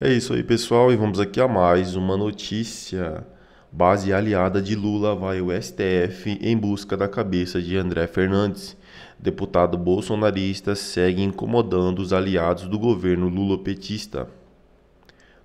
É isso aí, pessoal, e vamos aqui a mais uma notícia. Base aliada de Lula vai ao STF em busca da cabeça de André Fernandes. Deputado bolsonarista segue incomodando os aliados do governo lulopetista.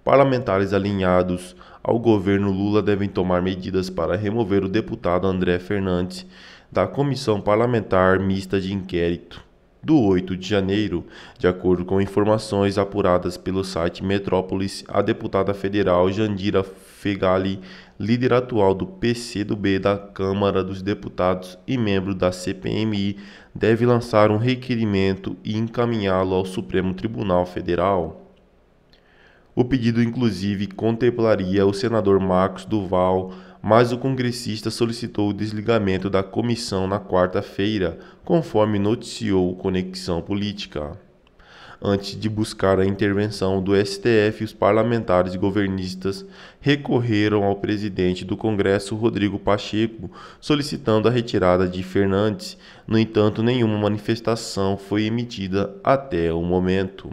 Parlamentares alinhados ao governo Lula devem tomar medidas para remover o deputado André Fernandes da Comissão Parlamentar Mista de Inquérito do 8 de janeiro. De acordo com informações apuradas pelo site Metrópolis, a deputada federal Jandira Fegali, líder atual do PCdoB da Câmara dos Deputados e membro da CPMI, deve lançar um requerimento e encaminhá-lo ao Supremo Tribunal Federal. O pedido, inclusive, contemplaria o senador Marcos Duval, mas o congressista solicitou o desligamento da comissão na quarta-feira, conforme noticiou Conexão Política. Antes de buscar a intervenção do STF, os parlamentares governistas recorreram ao presidente do Congresso, Rodrigo Pacheco, solicitando a retirada de Fernandes. No entanto, nenhuma manifestação foi emitida até o momento.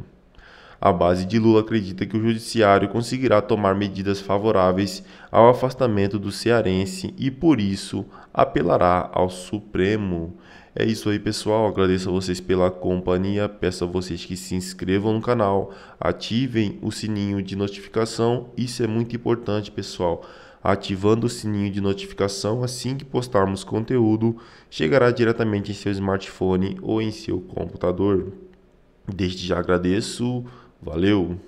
A base de Lula acredita que o judiciário conseguirá tomar medidas favoráveis ao afastamento do cearense e, por isso, apelará ao Supremo. É isso aí, pessoal. Agradeço a vocês pela companhia. Peço a vocês que se inscrevam no canal, ativem o sininho de notificação. Isso é muito importante, pessoal. Ativando o sininho de notificação, assim que postarmos conteúdo, chegará diretamente em seu smartphone ou em seu computador. Desde já agradeço. Valeu!